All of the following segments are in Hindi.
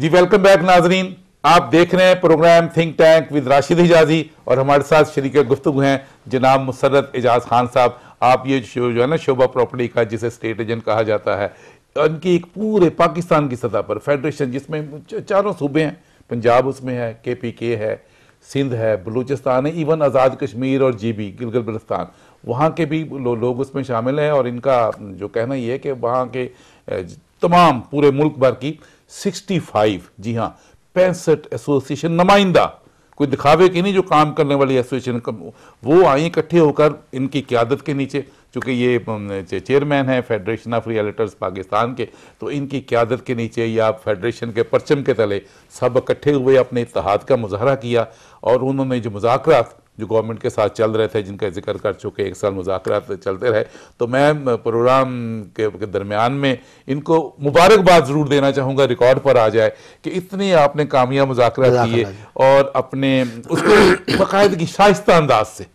जी वेलकम बैक नाजरीन आप देख रहे हैं program think tank with Rashid Hijazi और हमारे साथ शरीक गुफ्तु हैं जनाब मुसरत एजाज खान साहब आप ये शो जो है ना शोभा प्रॉपर्टी का जिसे स्टेट एजेंट कहा जाता है उनकी एक पूरे पाकिस्तान की सतह पर फेडरेशन जिसमें चारों सूबे हैं पंजाब उसमें है के पी के है सिंध है बलूचिस्तान है इवन आज़ाद कश्मीर और जी बी गिलगल बल्तिस्तान वहाँ के भी लो, लोग उसमें शामिल हैं और इनका जो कहना ये है कि वहाँ के तमाम पूरे मुल्क भर की 65 जी हाँ पैंसठ एसोसिएशन नुमाइंदा कोई दिखावे के नहीं जो काम करने वाली एसोसिएशन वो आए इकट्ठे होकर इनकी क्यादत के नीचे चूँकि ये चेयरमैन हैं फेडरेशन ऑफ रियलिटर्स पाकिस्तान के तो इनकी क्यादत के नीचे या फेडरेशन के परचम के तले सब इकट्ठे हुए अपने इतिहाद का मुजाहरा किया और उन्होंने जो मुजाकर जो गवर्नमेंट के साथ चल रहे थे जिनका जिक्र कर चुके एक साल मुजाकर चलते रहे तो मैं प्रोग्राम के, के दरमियान में इनको मुबारकबाद ज़रूर देना चाहूँगा रिकॉर्ड पर आ जाए कि इतने आपने कामयाब मुजाकर किए और अपने उसको बाकायदगी शाइस्ता अंदाज से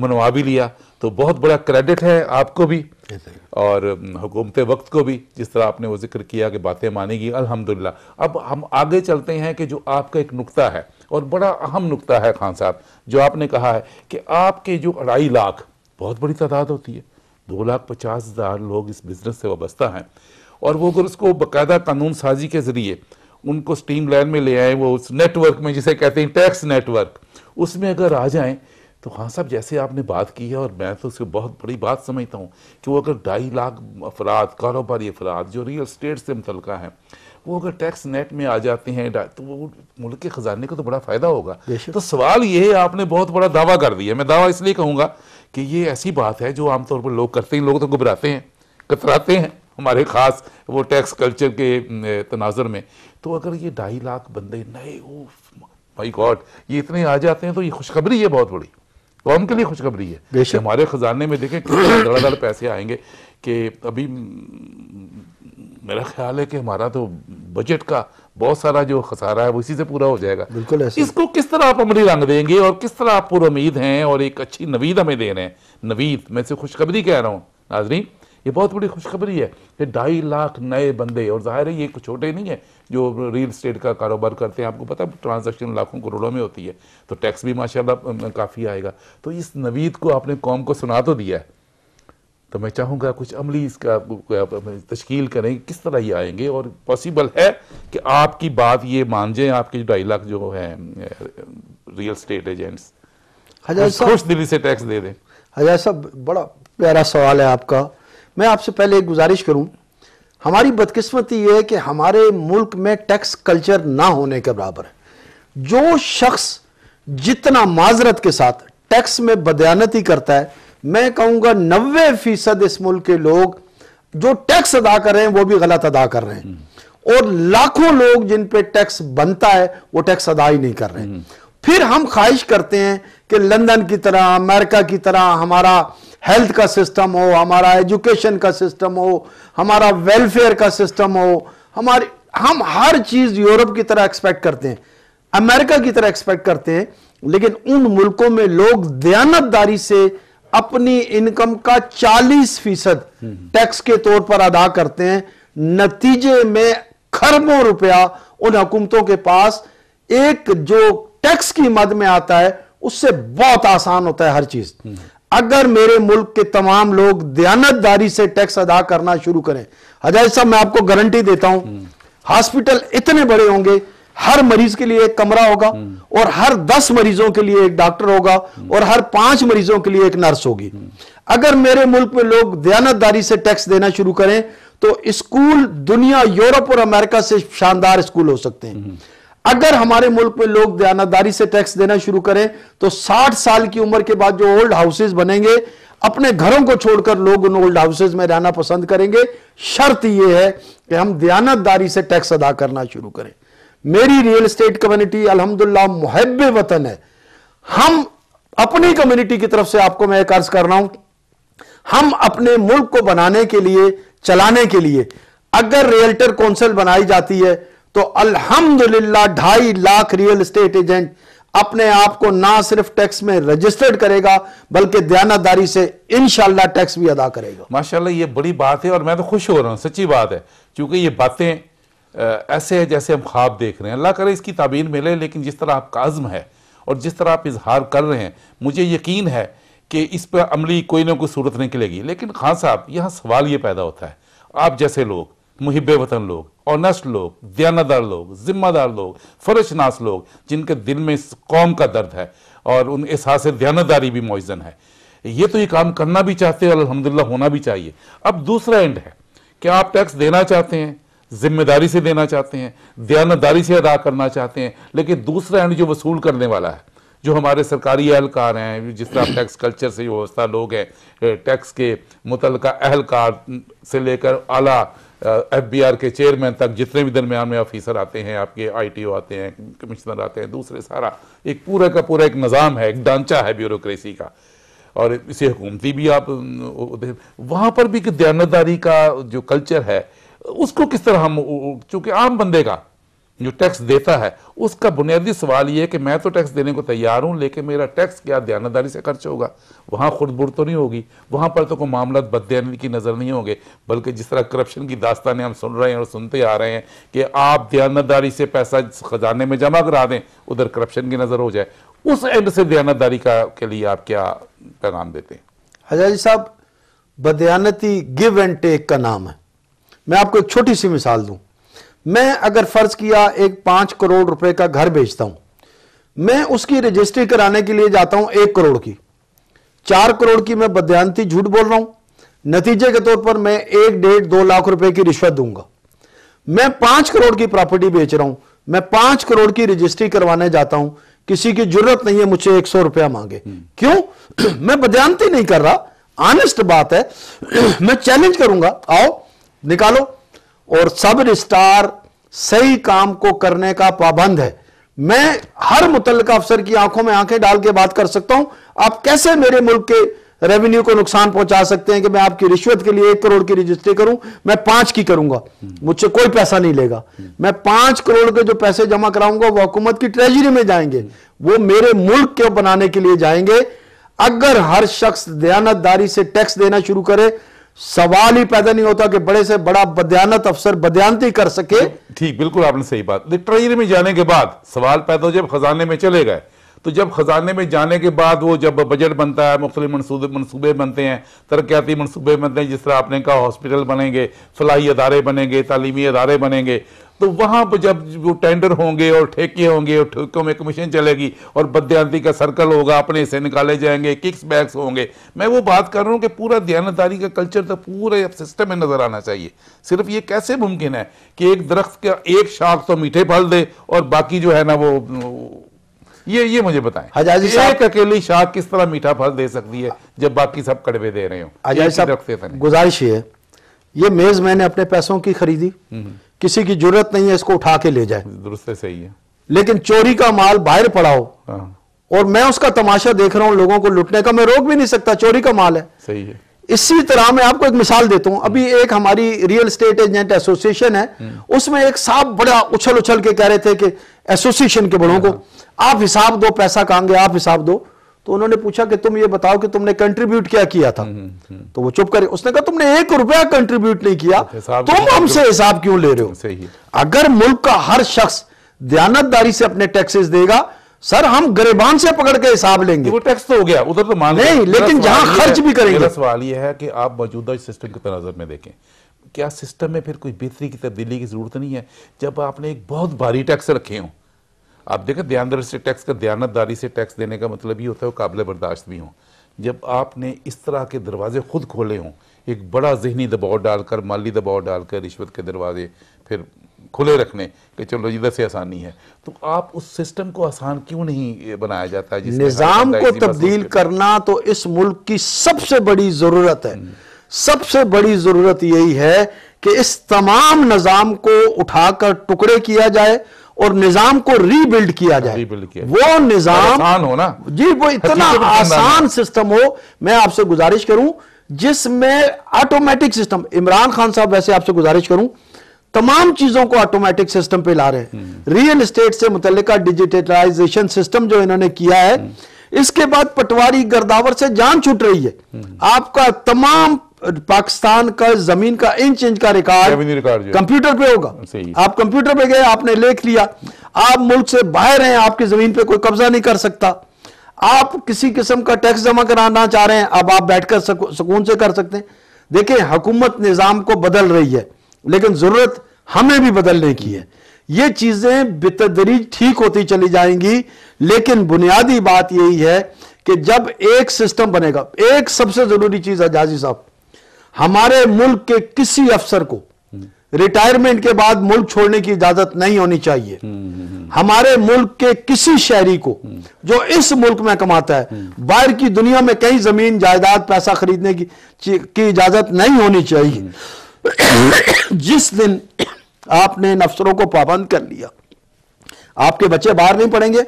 मनवा भी लिया तो बहुत बड़ा क्रेडिट है आपको भी तो और हुकूमत वक्त को भी जिस तरह आपने वो जिक्र किया कि बातें मानेगी अलहमदिल्ला अब हम आगे चलते हैं कि जो आपका एक नुकता है और बड़ा अहम नुकता है खान साहब जो आपने कहा है कि आपके जो अढ़ाई लाख बहुत बड़ी तादाद होती है दो लाख पचास हज़ार लोग इस बिज़नेस से वाबस्ता हैं और वो अगर उसको बाकायदा कानून साजी के ज़रिए उनको स्टीम लाइन में ले आए वो उस नेटवर्क में जिसे कहते हैं टैक्स नेटवर्क उसमें अगर आ जाएँ तो खान साहब जैसे आपने बात की है और मैं तो उसको बहुत बड़ी बात समझता हूँ कि वो अगर ढाई लाख अफराद कारोबारी अफराद जो रियल स्टेट से मुतलका हैं वो अगर टैक्स नेट में आ जाते हैं तो वो मुल्क के ख़जाने को तो बड़ा फ़ायदा होगा तो सवाल ये है आपने बहुत बड़ा दावा कर दिया मैं दावा इसलिए कहूँगा कि ये ऐसी बात है जो आमतौर पर लोग करते हैं लोग तो घबराते हैं कतराते हैं हमारे ख़ास वो टैक्स कल्चर के तनाजर में तो अगर ये ढाई लाख बंदे नए ओ माई गॉड ये इतने आ जाते हैं तो ये खुशखबरी है बहुत बड़ी कौन के लिए खुशखबरी है हमारे खजाने में देखें कितने पैसे आएंगे कि अभी मेरा ख्याल है कि हमारा तो बजट का बहुत सारा जो खसारा है वो इसी से पूरा हो जाएगा बिल्कुल ऐसे इसको किस तरह आप अमली रंग देंगे और किस तरह आप पूरा उम्मीद हैं और एक अच्छी नवीद हमें दे रहे हैं नवीद मैं से खुशखबरी कह रहा हूँ नाजरीन ये बहुत बड़ी खुशखबरी है कि ढाई लाख नए बंदे और ज़ाहिर है ये कुछ छोटे नहीं है जो रियल स्टेट का कारोबार करते हैं आपको पता है ट्रांजैक्शन लाखों करोड़ों में होती है तो टैक्स भी माशाल्लाह काफ़ी आएगा तो इस नवीद को आपने कौम को सुना तो दिया है तो मैं चाहूँगा कुछ अमली इसका तश्कील करें किस तरह ये आएंगे और पॉसिबल है कि आपकी बात ये मान जाए आपके जो ढाई लाख जो है रियल स्टेट एजेंट्स खुश दिल्ली से टैक्स दे दें हजार साहब बड़ा प्यारा सवाल है आपका मैं आपसे पहले एक गुजारिश करूं हमारी बदकिस्मती ये है कि हमारे मुल्क में टैक्स कल्चर ना होने के बराबर है जो शख्स जितना माजरत के साथ टैक्स में बदयानती करता है मैं कहूंगा नब्बे फीसद इस मुल्क के लोग जो टैक्स अदा कर रहे हैं वो भी गलत अदा कर रहे हैं और लाखों लोग जिन पे टैक्स बनता है वो टैक्स अदा ही नहीं कर रहे हैं फिर हम ख्वाहिश करते हैं कि लंदन की तरह अमेरिका की तरह हमारा हेल्थ का सिस्टम हो हमारा एजुकेशन का सिस्टम हो हमारा वेलफेयर का सिस्टम हो हमारी हम हर चीज़ यूरोप की तरह एक्सपेक्ट करते हैं अमेरिका की तरह एक्सपेक्ट करते हैं लेकिन उन मुल्कों में लोग दयानतदारी से अपनी इनकम का 40 फीसद टैक्स के तौर पर अदा करते हैं नतीजे में खरबों रुपया उन हुकूमतों के पास एक जो टैक्स की मद में आता है उससे बहुत आसान होता है हर चीज अगर मेरे मुल्क के तमाम लोग दयानतदारी से टैक्स अदा करना शुरू करें हजार साहब मैं आपको गारंटी देता हूं हॉस्पिटल इतने बड़े होंगे हर मरीज के लिए एक कमरा होगा हम्म। और हर दस मरीजों के लिए एक डॉक्टर होगा हम्म। और हर पांच मरीजों के लिए एक नर्स होगी हम्म। अगर मेरे मुल्क में लोग दयानतदारी से टैक्स देना शुरू करें तो स्कूल दुनिया यूरोप और अमेरिका से शानदार स्कूल हो सकते हैं अगर हमारे मुल्क में लोग दयानतदारी से टैक्स देना शुरू करें तो 60 साल की उम्र के बाद जो ओल्ड हाउसेज बनेंगे अपने घरों को छोड़कर लोग उन ओल्ड हाउसेज में रहना पसंद करेंगे शर्त यह है कि हम दयानतदारी से टैक्स अदा करना शुरू करें मेरी रियल स्टेट कम्युनिटी अलहमदुल्ला मुहब वतन है हम अपनी कम्युनिटी की तरफ से आपको मैं एक अर्ज कर रहा हूं हम अपने मुल्क को बनाने के लिए चलाने के लिए अगर रियल्टर काउंसिल बनाई जाती है तो अल्हम्दुलिल्लाह ढाई लाख रियल स्टेट एजेंट अपने आप को ना सिर्फ टैक्स में रजिस्टर्ड करेगा बल्कि दयानादारी से इनशाला टैक्स भी अदा करेगा माशाल्लाह ये बड़ी बात है और मैं तो खुश हो रहा हूं सच्ची बात है क्योंकि ये बातें ऐसे है जैसे हम ख्वाब देख रहे हैं अल्लाह करे इसकी ताबीर मिले लेकिन जिस तरह आपका अज़म है और जिस तरह आप इजहार कर रहे हैं मुझे यकीन है कि इस पर अमली कोई ना कोई सूरत निकलेगी लेकिन खान साहब यहाँ सवाल ये पैदा होता है आप जैसे लोग मुहब वतन लोग ऑनेस्ट लोग दयानादार लोग ज़िम्मेदार लोग फरशनास लोग जिनके दिल में इस कौम का दर्द है और उन एहसास दयानादारी भी मुजन है ये तो ये काम करना भी चाहते हैं और अलहमदिल्ला होना भी चाहिए अब दूसरा एंड है कि आप टैक्स देना चाहते हैं जिम्मेदारी से देना चाहते हैं दयानतदारी से अदा करना चाहते हैं लेकिन दूसरा एंड जो वसूल करने वाला है जो हमारे सरकारी अहलकार हैं जिस तरह टैक्स कल्चर से व्यवस्था लोग हैं टैक्स के मुतल अहलकार से लेकर आला एफ बी आर के चेयरमैन तक जितने भी दरमियान में ऑफिसर आते हैं आपके आई टी ओ आते हैं कमिश्नर आते हैं दूसरे सारा एक पूरा का पूरा एक निज़ाम है एक ढांचा है ब्यूरोसी का और इसे हुकूमती भी आप वहाँ पर भी दयानतदारी का जो कल्चर है उसको किस तरह हम चूंकि आम बंदे का जो टैक्स देता है उसका बुनियादी सवाल यह है कि मैं तो टैक्स देने को तैयार हूं लेकिन मेरा टैक्स क्या दयानदारी से खर्च होगा वहां खुदबुर तो नहीं होगी वहां पर तो कोई मामला बदयानी की नज़र नहीं होंगे बल्कि जिस तरह करप्शन की दास्तान हम सुन रहे हैं और सुनते आ रहे हैं कि आप दयानतदारी से पैसा खजाने में जमा करा दें उधर करप्शन की नज़र हो जाए उस एंड से दयानदारी का के लिए आप क्या पैगाम देते हैं हजारी साहब बदयानती गिव एंड टेक का नाम है मैं आपको एक छोटी सी मिसाल दूं मैं अगर फर्ज किया एक पांच करोड़ रुपए का घर बेचता हूं मैं उसकी रजिस्ट्री कराने के लिए जाता हूं एक करोड़ की चार करोड़ की मैं बद्यांती झूठ बोल रहा हूं नतीजे के तौर पर मैं एक डेढ़ दो लाख रुपए की रिश्वत दूंगा मैं पांच करोड़ की प्रॉपर्टी बेच रहा हूं मैं पांच करोड़ की रजिस्ट्री करवाने जाता हूं किसी की जरूरत नहीं है मुझे एक सौ रुपया मांगे हम्म। क्यों मैं बदयांती नहीं कर रहा ऑनेस्ट बात है मैं चैलेंज करूंगा आओ निकालो और सब रजिस्ट्रार सही काम को करने का पाबंद है मैं हर मुतल अफसर की आंखों में आंखें डाल के बात कर सकता हूं आप कैसे मेरे मुल्क के रेवेन्यू को नुकसान पहुंचा सकते हैं कि मैं आपकी रिश्वत के लिए एक करोड़ की रजिस्ट्री करूं मैं पांच की करूंगा मुझसे कोई पैसा नहीं लेगा मैं पांच करोड़ के जो पैसे जमा कराऊंगा वो हुकूमत की ट्रेजरी में जाएंगे वो मेरे मुल्क के बनाने के लिए जाएंगे अगर हर शख्स दयानतदारी से टैक्स देना शुरू करे सवाल ही पैदा नहीं होता कि बड़े से बड़ा बदयानत अफसर बदयानती कर सके ठीक बिल्कुल आपने सही बात ट्रेजरी में जाने के बाद सवाल पैदा हो जब खजाने में चले गए तो जब खजाने में जाने के बाद वो जब बजट बनता है मुख्तलि मनसूबे मनसूबे बनते हैं तरक्याती मनसूबे बनते हैं जिस तरह आपने कहा हॉस्पिटल बनेंगे फलाही अदारे बनेंगे तालीमी अदारे बनेंगे तो वहां पर जब वो टेंडर होंगे और ठेके होंगे और ठेकों में कमीशन चलेगी और बदयांती का सर्कल होगा अपने से निकाले जाएंगे किक्स बैग्स होंगे मैं वो बात कर रहा हूँ कि पूरा दयानतदारी का कल्चर तो पूरे सिस्टम में नज़र आना चाहिए सिर्फ ये कैसे मुमकिन है कि एक दरख्त का एक शाख तो मीठे फल दे और बाकी जो है ना वो ये ये मुझे बताएं हजाजी साहब अकेली शाख किस तरह मीठा फल दे सकती है जब बाकी सब कड़वे दे रहे हो हजाजी साहब गुजारिश है ये मेज़ मैंने अपने पैसों की खरीदी हम्म। किसी की जरूरत नहीं है इसको उठा के ले जाए दुरुस्त सही है लेकिन चोरी का माल बाहर पड़ा हो हाँ। और मैं उसका तमाशा देख रहा हूं लोगों को लुटने का मैं रोक भी नहीं सकता चोरी का माल है सही है इसी तरह मैं आपको एक मिसाल देता हूं अभी एक हमारी रियल स्टेट एजेंट एसोसिएशन है हम्म। उसमें एक साफ बड़ा उछल उछल के कह रहे थे कि एसोसिएशन के बड़ों को हाँ। आप हिसाब दो पैसा कहेंगे आप हिसाब दो तो उन्होंने पूछा कि तुम ये बताओ कि तुमने कंट्रीब्यूट क्या किया था हम्म, हम्म, हम्म। तो वो चुप करे उसने कहा तुमने एक रुपया कंट्रीब्यूट नहीं किया तो तुम हमसे हिसाब क्यों ले रहे हो अगर मुल्क का हर शख्स दयानतदारी से अपने टैक्सेस देगा सर हम गरीबान से पकड़ के हिसाब लेंगे वो टैक्स तो हो गया उधर तो मान नहीं लेकिन जहां खर्च भी करेंगे सवाल ये है कि आप मौजूदा सिस्टम के नजर में देखें क्या सिस्टम में फिर कोई बेहतरी की तब्दीली की जरूरत नहीं है जब आपने एक बहुत भारी टैक्स रखे हों आप देखें दर से टैक्स का दयानतदारी से टैक्स देने का मतलब ये होता है वो काबिल बर्दाश्त भी हों जब आपने इस तरह के दरवाजे खुद खोले हों एक बड़ा जहनी दबाव डालकर माली दबाव डालकर रिश्वत के दरवाजे फिर खुले रखने के चलो इधर से आसानी है तो आप उस सिस्टम को आसान क्यों नहीं बनाया जाता है निज़ाम को तब्दील करना तो इस मुल्क की सबसे बड़ी ज़रूरत है सबसे बड़ी ज़रूरत यही है कि इस तमाम निज़ाम को उठाकर टुकड़े किया जाए और निजाम को रीबिल्ड किया जाए रीबिल्ड किया वो निजाम आसान हो ना जी वो इतना आसान सिस्टम हो मैं आपसे गुजारिश करूं जिसमें ऑटोमेटिक सिस्टम इमरान खान साहब वैसे आपसे गुजारिश करूं तमाम चीजों को ऑटोमेटिक सिस्टम पे ला रहे हैं रियल हम्म। एस्टेट से मुतल डिजिटलाइजेशन सिस्टम जो इन्होंने किया है हम्म। इसके बाद पटवारी गर्दावर से जान छूट रही है हम्म। आपका तमाम पाकिस्तान का जमीन का इंच इंच का रिकॉर्ड कंप्यूटर पे होगा आप कंप्यूटर पे गए आपने लेख लिया आप मुल्क से बाहर हैं आपकी जमीन पे कोई कब्जा नहीं कर सकता आप किसी किस्म का टैक्स जमा कराना चाह रहे हैं अब आप बैठकर सुकून से कर सकते हैं देखें हुकूमत निज़ाम को बदल रही है लेकिन ज़रूरत हमें भी बदलने की है ये चीज़ें बेतदरी ठीक होती चली जाएंगी लेकिन बुनियादी बात यही है कि जब एक सिस्टम बनेगा एक सबसे ज़रूरी चीज़ है जाजी साहब हमारे मुल्क के किसी अफसर को रिटायरमेंट के बाद मुल्क छोड़ने की इजाजत नहीं होनी चाहिए हम्म, हम्म, हम्म। हमारे मुल्क के किसी शहरी को जो इस मुल्क में कमाता है बाहर की दुनिया में कहीं जमीन जायदाद पैसा खरीदने की, की इजाजत नहीं होनी चाहिए जिस दिन आपने इन अफसरों को पाबंद कर लिया आपके बच्चे बाहर नहीं पढ़ेंगे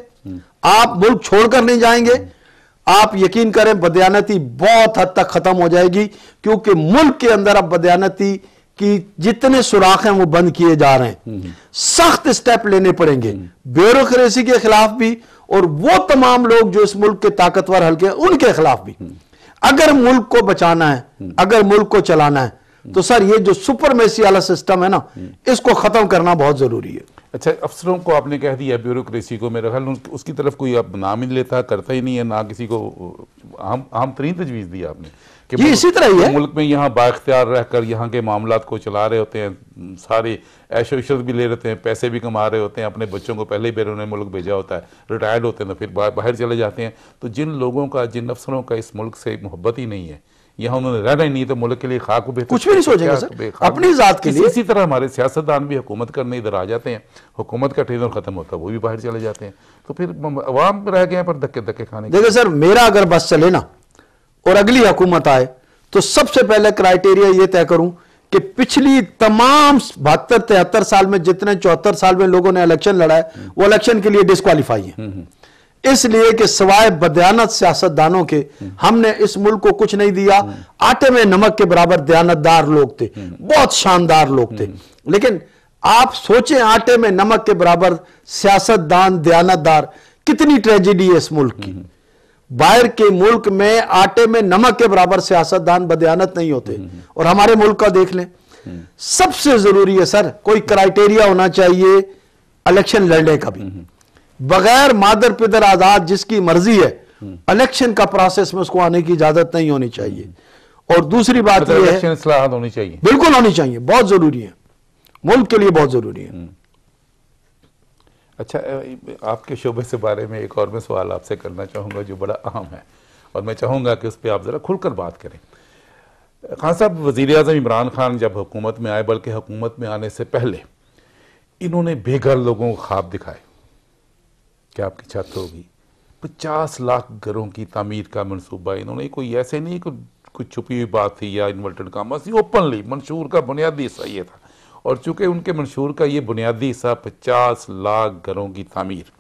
आप मुल्क छोड़कर नहीं जाएंगे आप यकीन करें बदयानती बहुत हद तक ख़त्म हो जाएगी क्योंकि मुल्क के अंदर अब बदयानती की जितने सुराख हैं वो बंद किए जा रहे हैं हम्म। सख्त स्टेप लेने पड़ेंगे हम्म। ब्यूरोक्रेसी के खिलाफ भी और वो तमाम लोग जो इस मुल्क के ताकतवर हल्के उनके खिलाफ भी हम्म। अगर मुल्क को बचाना है अगर मुल्क को चलाना है तो सर ये जो सुपरमेसी वाला सिस्टम है ना इसको खत्म करना बहुत जरूरी है अच्छा अफसरों को आपने कह दिया ब्यूरोक्रेसी को मेरा ख्याल उसकी तरफ कोई आप नाम ही लेता करता ही नहीं है ना किसी को आम आम तरीन तजवीज़ दी आपने कि ये इसी तरह ही है मुल्क में यहाँ बाख्तियार रहकर यहाँ के मामला को चला रहे होते हैं सारे ऐशो भी ले रहते हैं पैसे भी कमा रहे होते हैं अपने बच्चों को पहले ही बैरून मुल्क भेजा होता है रिटायर्ड होते हैं तो फिर बाहर चले जाते हैं तो जिन लोगों का जिन अफसरों का इस मुल्क से मोहब्बत ही नहीं है यहाँ उन्होंने रहना नहीं तो मुल्क के लिए खाक बेहतर कुछ भी नहीं सोचेगा सर अपनी जात के लिए इसी तरह हमारे सियासतदान भी हुकूमत करने इधर आ जाते हैं हुकूमत का ट्रेनर ख़त्म होता है वो भी बाहर चले जाते हैं तो फिर अवाम रह गए पर धक्के धक्के खाने देखिए सर मेरा अगर बस चले ना और अगली हुकूमत आए तो सबसे पहले क्राइटेरिया ये तय करूं कि पिछली तमाम बहत्तर तिहत्तर साल में जितने चौहत्तर साल में लोगों ने इलेक्शन लड़ा है वो इलेक्शन के लिए डिस्कालीफाई है हम्म, हम्म। इसलिए कि सिवाय बदयानत सियासतदानों के हमने इस मुल्क को कुछ नहीं दिया आटे में नमक के बराबर दयानतदार लोग थे बहुत शानदार लोग थे लेकिन आप सोचें आटे में नमक के बराबर सियासतदान दयानतदार कितनी ट्रेजिडी है इस मुल्क की बाहर के मुल्क में आटे में नमक के बराबर सियासतदान बदयानत नहीं होते और हमारे मुल्क का देख लें सबसे जरूरी है सर कोई क्राइटेरिया होना चाहिए इलेक्शन लड़ने का भी बगैर मादर पिदर आजाद जिसकी मर्जी है इलेक्शन का प्रोसेस में उसको आने की इजाजत नहीं होनी चाहिए और दूसरी बात मतलब ये है होनी चाहिए बिल्कुल होनी चाहिए बहुत जरूरी है मुल्क के लिए बहुत जरूरी है हम्म। अच्छा आपके शोबे से बारे में एक और मैं सवाल आपसे करना चाहूंगा जो बड़ा अहम है और मैं चाहूंगा कि उस पर आप ज़रा खुलकर बात करें खान साहब वजीर अजम इमरान खान जब हुकूमत में आए बल्कि हुकूमत में आने से पहले इन्होंने बेघर लोगों को ख्वाब दिखाए कि आपकी छत होगी पचास लाख घरों की तमीर का मनसूबा इन्होंने कोई ऐसे नहीं कोई कुछ छुपी हुई बात थी या इन्वर्टेड काम थी ओपनली मंशूर का बुनियादी हिस्सा ये था और चूँकि उनके मंशूर का ये बुनियादी हिस्सा पचास लाख घरों की तमीर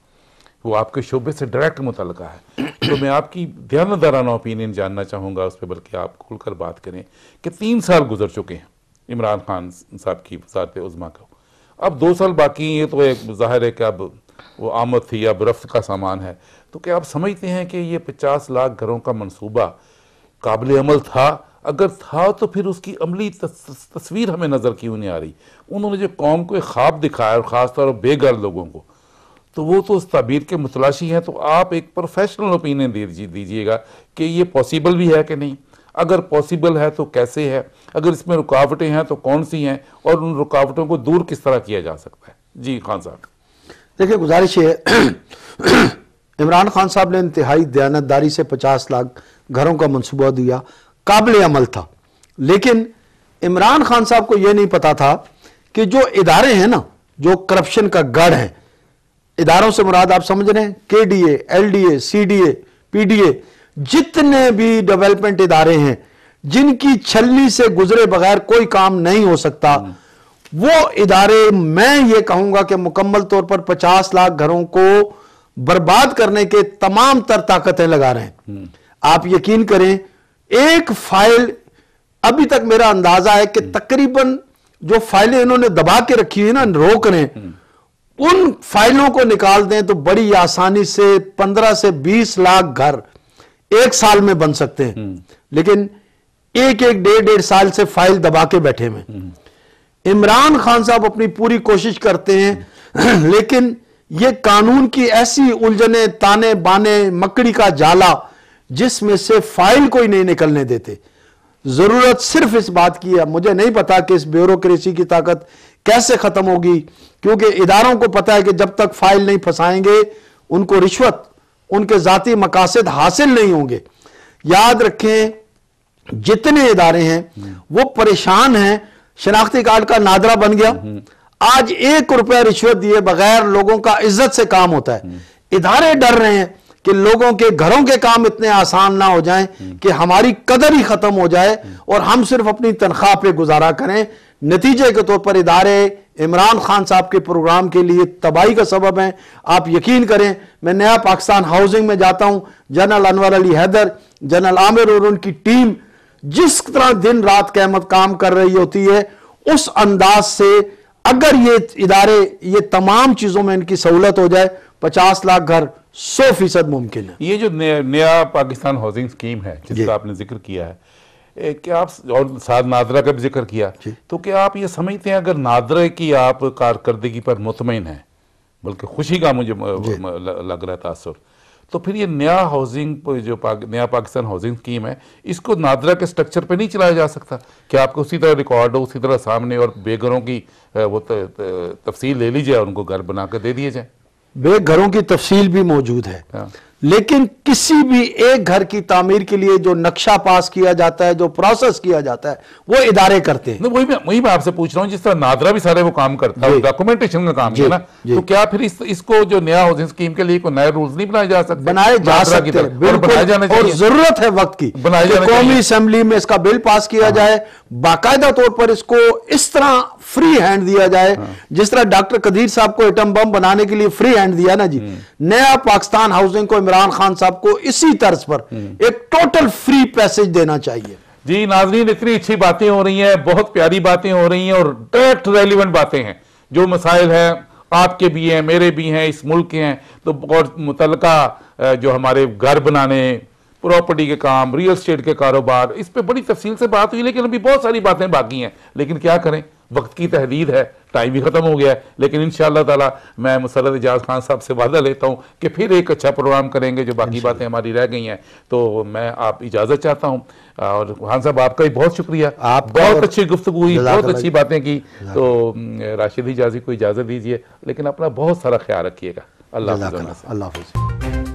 वो आपके शोबे से डायरेक्ट मुतल है तो मैं आपकी ध्यान दाराना ओपिनियन जानना चाहूँगा उस पर बल्कि आप खुल कर बात करें कि तीन साल गुजर चुके हैं इमरान खान साहब की वजारत उजमा को अब दो साल बाकी ये तो एक जाहिर है कि अब वो आमद थी या बरफ्त का सामान है तो क्या आप समझते हैं कि ये पचास लाख घरों का मंसूबा काबिल अमल था अगर था तो फिर उसकी अमली तस, तस्वीर हमें नज़र क्यों नहीं आ रही उन्होंने जो कौम को एक ख्वाब दिखाया और ख़ासतौर पर बेघर लोगों को तो वो तो उस तबीर के मुतलाशी हैं तो आप एक प्रोफेशनल ओपिनियन दे दीजिएगा कि ये पॉसिबल भी है कि नहीं अगर पॉसिबल है तो कैसे है अगर इसमें रुकावटें हैं तो कौन सी हैं और उन रुकावटों को दूर किस तरह किया जा सकता है जी खान साहब देखिए गुजारिश है इमरान खान साहब ने इंतहाई दयानतदारी से पचास लाख घरों का मनसूबा दिया काबिल अमल था लेकिन इमरान खान साहब को यह नहीं पता था कि जो इदारे हैं ना जो करप्शन का गढ़ है इदारों से मुराद आप समझ रहे हैं के D A L D A C D A P D A जितने भी डेवलपमेंट इदारे हैं जिनकी छलनी से गुजरे बगैर कोई काम नहीं हो सकता वो इदारे मैं ये कहूंगा कि मुकम्मल तौर पर 50 लाख घरों को बर्बाद करने के तमाम तर ताकतें लगा रहे हैं हम्म। आप यकीन करें एक फाइल अभी तक मेरा अंदाजा है कि हम्म। तकरीबन जो फाइलें इन्होंने दबा के रखी हुई ना रोक रहे हम्म। उन फाइलों को निकाल दें तो बड़ी आसानी से पंद्रह से बीस लाख घर एक साल में बन सकते हैं लेकिन एक एक डेढ़ डेढ़ साल से फाइल दबा के बैठे हुए इमरान खान साहब अपनी पूरी कोशिश करते हैं लेकिन ये कानून की ऐसी उलझने ताने बाने मकड़ी का जाला जिसमें से फाइल कोई नहीं निकलने देते जरूरत सिर्फ इस बात की है मुझे नहीं पता कि इस ब्यूरोक्रेसी की ताकत कैसे खत्म होगी क्योंकि इदारों को पता है कि जब तक फाइल नहीं फंसाएंगे उनको रिश्वत उनके जाति मकासद हासिल नहीं होंगे याद रखें जितने इदारे हैं वो परेशान हैं शनाख्ती कार्ड का नादरा बन गया हम्म। आज एक रुपया रिश्वत दिए बगैर लोगों का इज्जत से काम होता है हम्म। इधारे डर रहे हैं कि लोगों के घरों के काम इतने आसान ना हो जाएं हम्म। कि हमारी कदर ही खत्म हो जाए और हम सिर्फ अपनी तनख्वाह पे गुजारा करें नतीजे के तौर पर इदारे इमरान खान साहब के प्रोग्राम के लिए तबाही का सबब है आप यकीन करें मैं नया पाकिस्तान हाउसिंग में जाता हूं जनरल अनवर अली हैदर जनरल आमिर और उनकी टीम जिस तरह दिन रात कहमत काम कर रही होती है उस अंदाज से अगर ये इदारे ये तमाम चीज़ों में इनकी सहूलत हो जाए पचास लाख घर सौ फीसद मुमकिन है ये जो नया पाकिस्तान हाउसिंग स्कीम है जिसका आपने जिक्र किया है क्या आप और साथ नादरा का भी जिक्र किया तो क्या आप ये समझते हैं अगर नादरा की आप कारकर्दगी पर मुतमिन हैं बल्कि खुशी का मुझे लग रहा है तासर तो फिर ये नया हाउसिंग जो पाक, नया पाकिस्तान हाउसिंग स्कीम है इसको नादरा के स्ट्रक्चर पे नहीं चलाया जा सकता क्या आपको उसी तरह रिकॉर्ड हो उसी तरह सामने और बेघरों की वो तफसील ले ली जाए उनको घर बनाकर दे दिए जाए बेघरों की तफसील भी मौजूद है हाँ। लेकिन किसी भी एक घर की तामीर के लिए जो नक्शा पास किया जाता है जो प्रोसेस किया जाता है वो इदारे करते हैं वही मैं वही मैं आपसे पूछ रहा हूँ जिस तरह नादरा भी सारे वो काम करता है डॉक्यूमेंटेशन का काम है ना तो क्या फिर इस, इसको जो नया हाउसिंग स्कीम के लिए कोई नया रूल्स नहीं बनाए जा सकते बनाए जा सकते बनाए जाने और जरूरत है वक्त की बनाए जाने कौमी असेंबली में इसका बिल पास किया हाँ। जाए बाकायदा तौर पर इसको इस तरह फ्री हैंड दिया जाए हाँ। जिस तरह डॉक्टर कदीर साहब को एटम बम बनाने के लिए फ्री हैंड दिया ना जी हम्म। नया पाकिस्तान हाउसिंग को इमरान खान साहब को इसी तर्ज पर हम्म। एक टोटल फ्री पैसेज देना चाहिए जी नाजरीन इतनी अच्छी बातें हो रही हैं बहुत प्यारी बातें हो रही हैं और डायरेक्ट रेलिवेंट बातें हैं जो मसाइल हैं आपके भी हैं मेरे भी हैं इस मुल्क के हैं तो और मुतल जो हमारे घर बनाने प्रॉपर्टी के काम रियल स्टेट के कारोबार इस पर बड़ी तफसील से बात हुई लेकिन अभी बहुत सारी बातें बाकी हैं लेकिन क्या करें वक्त की तहदीद है टाइम भी ख़त्म हो गया है लेकिन इन ताला मैं मुसरत एजाज खान साहब से वादा लेता हूँ कि फिर एक अच्छा प्रोग्राम करेंगे जो बाकी बातें हमारी रह गई हैं तो मैं आप इजाज़त चाहता हूँ और खान साहब आपका भी बहुत शुक्रिया आप बहुत अच्छी गुफ्तु हुई बहुत अच्छी बातें की तो राशिद इजाजी को इजाज़त दीजिए लेकिन अपना बहुत सारा ख्याल रखिएगा अल्लाह अल्लाह